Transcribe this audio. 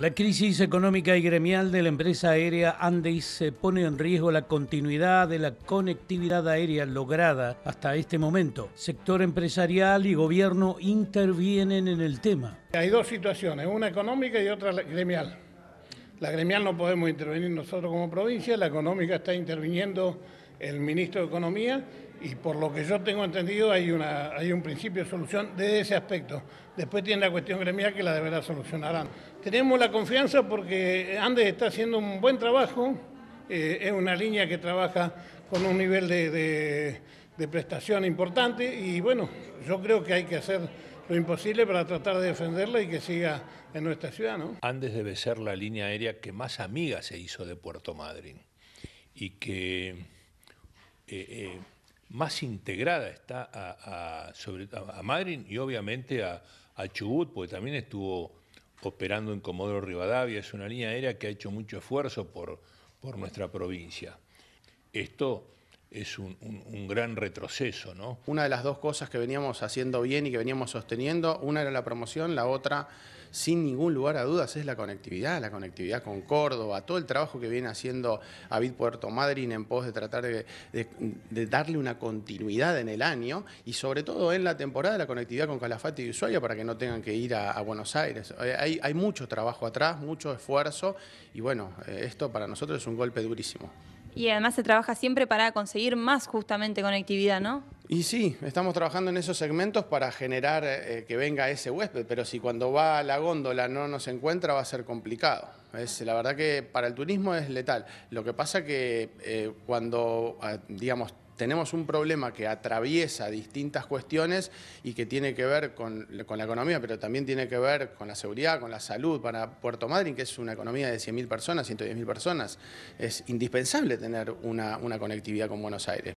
La crisis económica y gremial de la empresa aérea Andes se pone en riesgo la continuidad de la conectividad aérea lograda hasta este momento. Sector empresarial y gobierno intervienen en el tema. Hay dos situaciones, una económica y otra gremial. La gremial no podemos intervenir nosotros como provincia, la económica está interviniendo el ministro de Economía y por lo que yo tengo entendido hay, una, hay un principio de solución de ese aspecto. Después tiene la cuestión gremial que la deberá solucionar Tenemos la confianza porque Andes está haciendo un buen trabajo, eh, es una línea que trabaja con un nivel de, prestación importante y bueno, yo creo que hay que hacer lo imposible para tratar de defenderla y que siga en nuestra ciudad. ¿no? Andes debe ser la línea aérea que más amiga se hizo de Puerto Madryn y que... Eh, eh, más integrada está a, sobre, a, Madrid y obviamente a, Chubut, porque también estuvo operando en Comodoro Rivadavia, es una línea aérea que ha hecho mucho esfuerzo por, por nuestra provincia. Esto es un, un, gran retroceso. ¿no? Una de las dos cosas que veníamos haciendo bien y que veníamos sosteniendo, una era la promoción, la otra, sin ningún lugar a dudas, es la conectividad, la conectividad con Córdoba, todo el trabajo que viene haciendo Avid Puerto Madryn en pos de tratar de, darle una continuidad en el año y sobre todo en la temporada la conectividad con Calafate y Ushuaia para que no tengan que ir a, a Buenos Aires. Eh, hay, hay mucho trabajo atrás, mucho esfuerzo y bueno, eh, esto para nosotros es un golpe durísimo. Y además se trabaja siempre para conseguir más justamente conectividad, ¿no? Y sí, estamos trabajando en esos segmentos para generar eh, eh, que venga ese huésped, pero si cuando va a la góndola no nos encuentra va a ser complicado. Es, la verdad que para el turismo es letal. Lo que pasa que eh, cuando, ah, digamos, tenemos un problema que atraviesa distintas cuestiones y que tiene que ver con, la economía, pero también tiene que ver con la seguridad, con la salud. Para Puerto Madryn, que es una economía de 100.000 personas, 110.000 personas, es indispensable tener una conectividad con Buenos Aires.